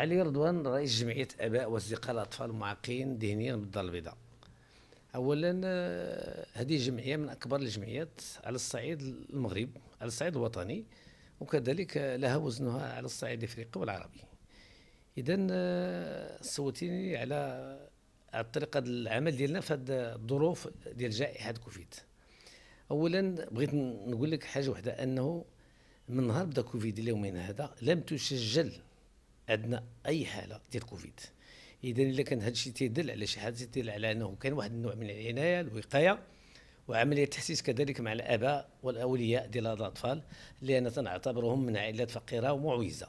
علي رضوان رئيس جمعية آباء وأصدقاء الأطفال المعاقين ذهنيا بالدار البيضاء أولا آه، هذه جمعية من أكبر الجمعيات على الصعيد المغرب على الصعيد الوطني وكذلك لها وزنها على الصعيد الافريقي والعربي اذا آه، صوتيني على الطريقه العمل ديالنا في هذه الظروف ديال جائحه كوفيد اولا بغيت نقول لك حاجه وحده انه من نهار بدا كوفيد اليومين هذا لم تسجل عندنا اي حاله ديال كوفيد اذا الا كان هذا الشيء تيدل على شي حاجه تيدل على انه كان واحد النوع من العنايه الوقايه وعمليه التحسيس كذلك مع الاباء والاولياء ديال هاد الاطفال لان تنعتبرهم من عائلات فقيره ومعوزه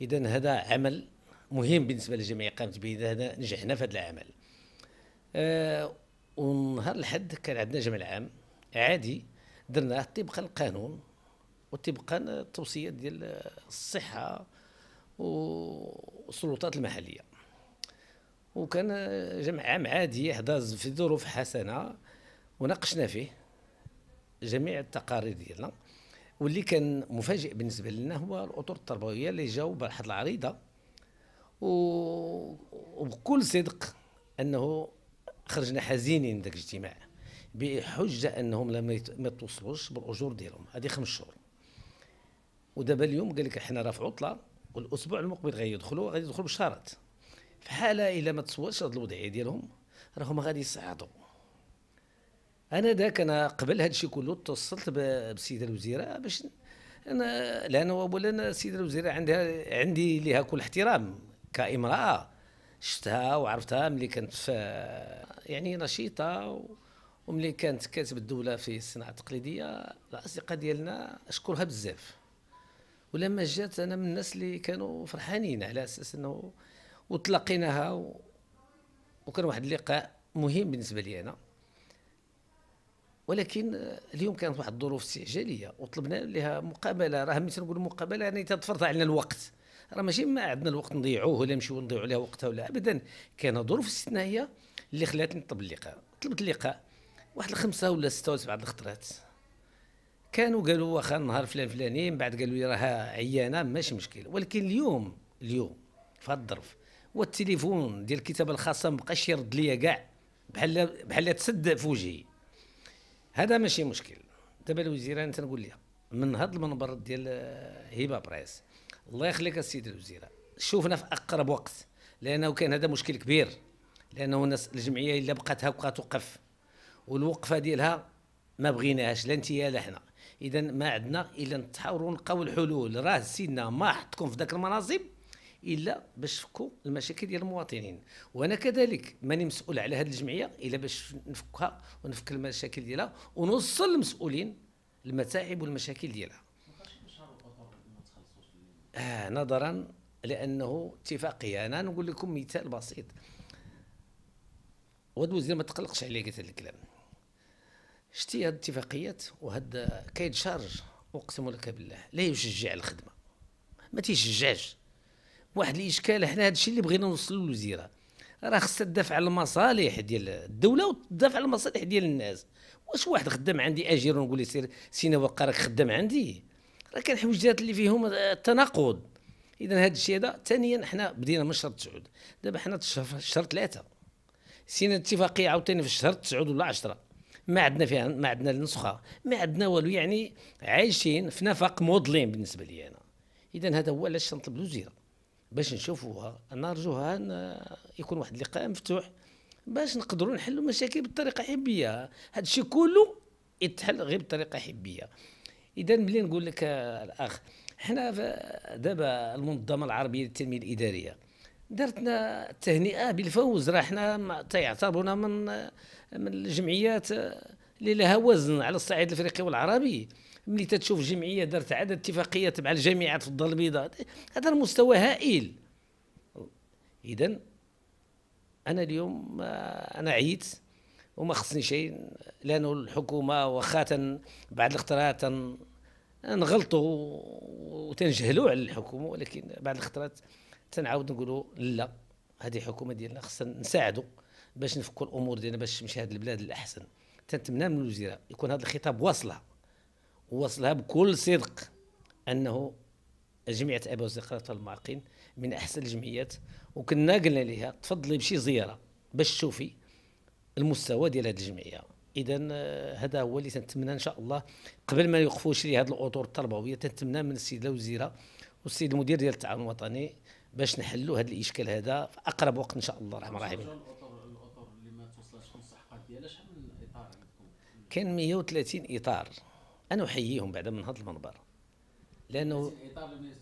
اذا هذا عمل مهم بالنسبه للجمعيه قامت به هذا نجحنا في هذا العمل أه ونهار الحد كان عندنا جمع عام عادي درناه طبقا القانون وطبقا التوصيات ديال الصحه والسلطات المحليه وكان جمع عام عادي حداز في ظروف حسنه وناقشنا فيه جميع التقارير ديالنا واللي كان مفاجئ بالنسبه لنا هو الاطر التربويه اللي جاوا بواحد العريضه وبكل صدق انه خرجنا حزينين من ذاك الاجتماع بحجه انهم لم ما توصلوش بالاجور ديالهم هذه خمس شهور ودابا اليوم قال لك احنا راه في عطله والاسبوع المقبل غيدخلوا غيدخلوا بشرط في حاله الا ما تصورش هذه الوضعيه ديالهم راهم غادي يصعدوا انا ذاك انا قبل هذا الشيء كله اتصلت بالسيده الوزيره باش انا لان اولا السيده الوزيره عندها عندي لها كل احترام كامراه شفتها وعرفتها ملي كانت في يعني نشيطه و... وملي كانت كاتب الدوله في الصناعه التقليديه الاصدقاء ديالنا اشكرها بزاف ولما جات انا من الناس اللي كانوا فرحانين على اساس انه وتلاقيناها و... وكان واحد اللقاء مهم بالنسبه لي انا ولكن اليوم كانت واحد الظروف استعجاليه وطلبنا لها مقابله راه مثل نقول مقابله يعني تتفرض علينا الوقت راه ماشي ما عندنا الوقت نضيعوه ولا نمشيو نضيعوا عليها وقتها ولا ابدا كان ظروف استثنائيه اللي خلاتني نطلب اللقاء طلبت اللقاء واحد الخمسه ولا سته ولا سبعه الخطرات كانوا قالوا واخا النهار فلان فلاني من بعد قالوا لي راها عيانه ماشي مشكل ولكن اليوم اليوم في هذا الظرف والتليفون ديال الكتابه الخاصه ما بقاش يرد ليا كاع بحال بحال تسد في وجهي هذا ماشي مشكل دابا الوزيره انا تنقول لها من هذا المنبر ديال آه، هبه بريس الله يخليك السيد الوزيره شوفنا في اقرب وقت لانه كان هذا مشكل كبير لانه الناس الجمعيه الا بقات هكا توقف والوقفه ديالها ما بغيناهاش لا انت لا حنا اذا ما عندنا الا نتحاوروا نلقاو الحلول راه سيدنا ما حطكم في ذاك المناصب الا باش نفكوا المشاكل ديال المواطنين وانا كذلك ماني مسؤول على هذه الجمعيه الا باش نفكها ونفك المشاكل ديالها ونوصل للمسؤولين المتاعب والمشاكل ديالها آه نظرا لانه اتفاقيه انا نقول لكم مثال بسيط وهذا الوزير ما تقلقش عليه قلت الكلام شتي هاد الاتفاقيات وهاد كيتشارج اقسم لك بالله لا يشجع الخدمه ما تيشجعش واحد الاشكال حنا هادشي اللي بغينا نوصلوا للوزيره راه خصها تدافع على المصالح ديال الدوله وتدافع على المصالح ديال الناس واش واحد خدام عندي اجير ونقول سير سينا وقا راك خدام عندي راه كان حوجات اللي فيهم آه، تناقض اذا هذا الشيء هذا ثانيا حنا بدينا من شهر تسعود دابا حنا شهر ثلاثه سينا اتفاقيه عاوتاني في شهر تسعود ولا عشره ما عندنا فيها ما عندنا النسخه ما عندنا والو يعني عايشين في نفق مظلم بالنسبه لي انا اذا هذا هو علاش نطلب الوزيره باش نشوفوها نرجوها يكون واحد اللقاء مفتوح باش نقدروا نحلوا مشاكل بطريقه حبيه هذا الشيء كله يتحل غير بطريقه حبيه اذا ملي نقول لك الاخ حنا دابا المنظمه العربيه للتنميه الاداريه درتنا التهنئه بالفوز راه حنا تيعتبرونا من من الجمعيات اللي لها وزن على الصعيد الافريقي والعربي ملي تتشوف جمعيه دارت عدد اتفاقيات مع الجامعات في الدار البيضاء هذا المستوى هائل اذا انا اليوم انا عييت وما خصني شيء لانه الحكومه واخا بعد الخطرات نغلطوا وتنجهلوا على الحكومه ولكن بعد الخطرات تنعاود نقولوا لا هذه حكومه ديالنا خصنا نساعدوا باش نفكوا الامور ديالنا باش تمشي هذه البلاد للاحسن تنتمنى من الوزيره يكون هذا الخطاب واصلها واصلها بكل صدق انه جمعيه ابا وزقرات المعاقين من احسن الجمعيات وكنا قلنا لها تفضلي بشي زياره باش تشوفي المستوى ديال هذه الجمعيه اذا آه، هذا هو اللي تنتمنى ان شاء الله قبل ما يوقفوا شي هذه الاطر التربويه تنتمنى من السيده الوزيره والسيد المدير ديال التعاون الوطني باش نحلوا هذا الاشكال هذا في اقرب وقت ان شاء الله الرحمن الرحيم الاطر اللي ما توصلش خمس حقات ديالها شحال من اطار عندكم كان 130 اطار انا احييهم بعد من هذا المنبر لانه اطار اللي ما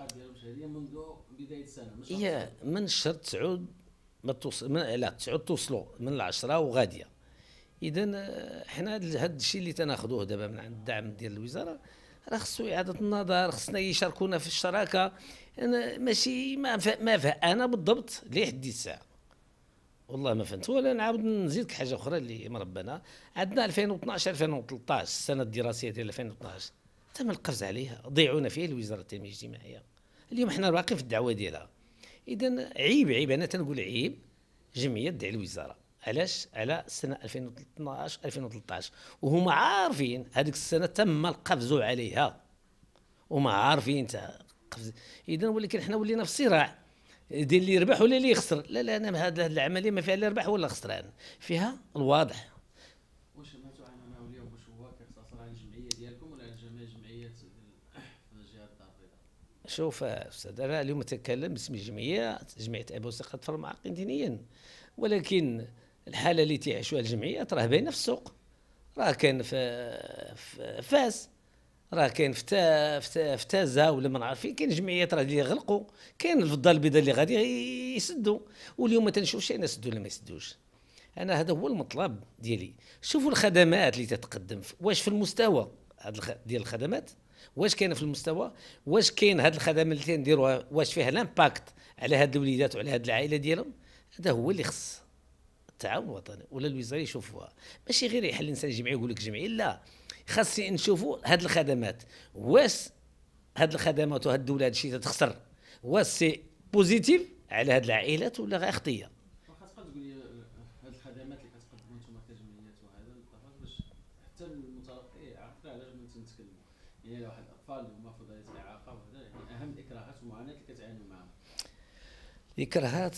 توصلش ديالهم منذ بدايه السنه مش هي من شهر تسعود ما توصل من لا تسعود توصلوا من العشرة وغاديه اذا آه، حنا هذا الشيء اللي تناخذوه دابا من عند الدعم ديال الوزاره راه خصو اعاده النظر خصنا يشاركونا في الشراكه انا ماشي ما فا ما فا انا بالضبط لحد الساعه والله ما فهمت ولا نعاود نزيدك حاجه اخرى اللي مربنا عندنا 2012 2013 السنه الدراسيه ديال 2012 تم القفز عليها ضيعونا فيها الوزاره التنميه الاجتماعيه اليوم حنا باقيين في الدعوه ديالها اذا عيب عيب انا تنقول عيب جمعيه تدعي الوزاره علاش على السنه 2012 2013 وهما عارفين هذيك السنه تم القفز عليها وما عارفين تاع قفز اذا ولكن حنا ولينا في صراع دي اللي يربح ولا اللي يخسر لا لا انا هذه العمليه ما فيها لا ربح ولا خسران فيها الواضح واش تعانى عن اليوم واش هو كيقتصر على الجمعيه ديالكم ولا على جميع الجمعيات في الجهه الدار شوف استاذ انا اليوم اتكلم باسم الجمعيه جمعيه ابو سقط في المعاقين دينيا ولكن الحاله اللي تعيشوها الجمعيات راه باينه في السوق راه كاين في, فاس راه كاين في تا في تازا ولا ما نعرف كاين جمعيات راه اللي غلقوا كاين الفضه البيضاء اللي غادي يسدوا واليوم ما تنشوفش انا سدوا ولا ما يسدوش انا هذا هو المطلب ديالي شوفوا الخدمات اللي تتقدم واش في المستوى ديال الخدمات واش كاين في المستوى واش كاين هاد الخدمات اللي تنديروها واش فيها لامباكت على هاد الوليدات وعلى هاد العائله ديالهم هذا هو اللي خص التعاون الوطني ولا الوزاره يشوفوها ماشي غير يحل الانسان الجمعي يقول لك جمعيه لا خاصني نشوفوا هاد الخدمات واش هاد الخدمات وهاد الدوله هاد تخسر واش سي بوزيتيف على هاد العائلات ولا غير خطيه آه، يعني واحد الاطفال يعني اهم الاكراهات والمعاناه اللي كتعانوا معاهم الاكراهات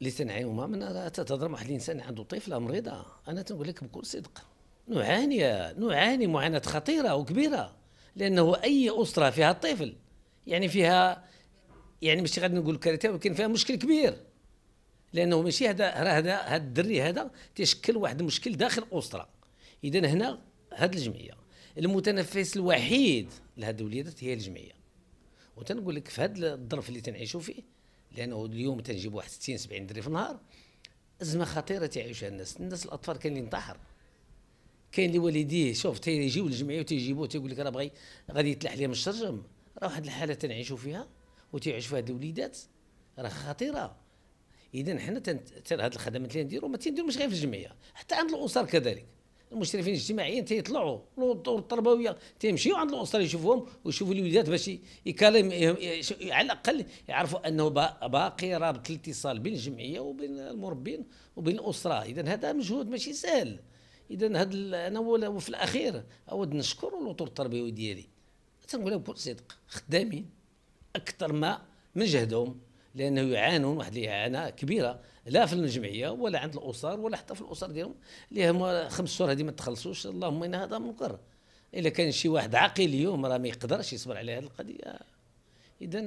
اللي تنعيوها من تتهضر مع واحد الانسان عنده طفله مريضه انا تنقول لك بكل صدق نعاني نعاني معاناه خطيره وكبيره لانه اي اسره فيها طفل يعني فيها يعني ماشي غادي نقول كارثه ولكن فيها مشكل كبير لانه ماشي هذا راه هذا هذا الدري هذا تيشكل واحد المشكل داخل الاسره اذا هنا هذه الجمعيه المتنفس الوحيد لهذه الوليدات هي الجمعيه وتنقول لك في هذا الظرف اللي تنعيشوا فيه لانه اليوم تنجيب واحد 60 70 دري في النهار ازمه خطيره تعيشها الناس الناس الاطفال كاين اللي انتحر كاين اللي والديه شوف تيجيو للجمعيه وتيجيبوه تيقول لك راه بغي غادي يتلح لي من الشرجم راه واحد الحاله تنعيشوا فيها وتيعيشوا فيها هاد الوليدات راه خطيره اذا حنا تن... هاد الخدمات اللي نديرو ما تنديروش غير في الجمعيه حتى عند الاسر كذلك المشرفين الاجتماعيين تيطلعوا الدور التربويه تيمشيو عند الاسره يشوفوهم ويشوفوا الوليدات باش يكلم على الاقل يعرفوا انه باقي رابط الاتصال بين الجمعيه وبين المربين وبين الاسره اذا هذا مجهود ماشي سهل اذا هذا انا وفي الاخير اود نشكر الاطر التربوي ديالي لهم بكل صدق خدامين اكثر ما من جهدهم لانه يعانون واحد الاعانه كبيره لا في الجمعيه ولا عند الاسر ولا حتى في الاسر ديالهم اللي هما خمس شهور هذه ما تخلصوش اللهم ان هذا منكر الا كان شي واحد عاقل اليوم راه ما يقدرش يصبر على هذه القضيه اذا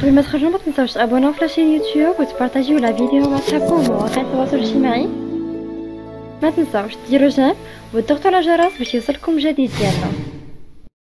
قبل ما تخرجوا ما تنساوش تابوناو في لاشين يوتيوب وتبارطاجيو لا فيديو مع صحابكم ومواقع التواصل الاجتماعي ما تنساوش ديروا جيم وتضغطوا على الجرس باش يوصلكم جديد ديالنا